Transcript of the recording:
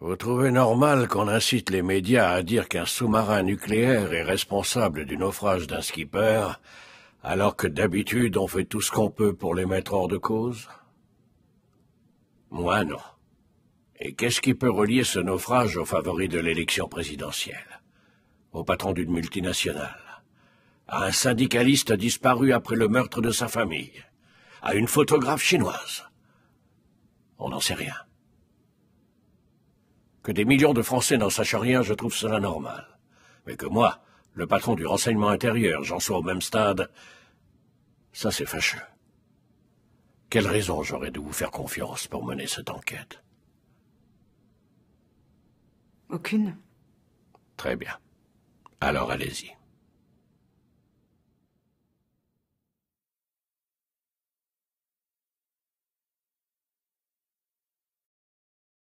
Vous trouvez normal qu'on incite les médias à dire qu'un sous-marin nucléaire est responsable du naufrage d'un skipper, alors que d'habitude on fait tout ce qu'on peut pour les mettre hors de cause Moi non. Et qu'est-ce qui peut relier ce naufrage aux favoris de l'élection présidentielle Au patron d'une multinationale à un syndicaliste disparu après le meurtre de sa famille, à une photographe chinoise. On n'en sait rien. Que des millions de Français n'en sachent rien, je trouve cela normal. Mais que moi, le patron du renseignement intérieur, j'en sois au même stade, ça c'est fâcheux. Quelle raison j'aurais de vous faire confiance pour mener cette enquête Aucune. Très bien. Alors allez-y.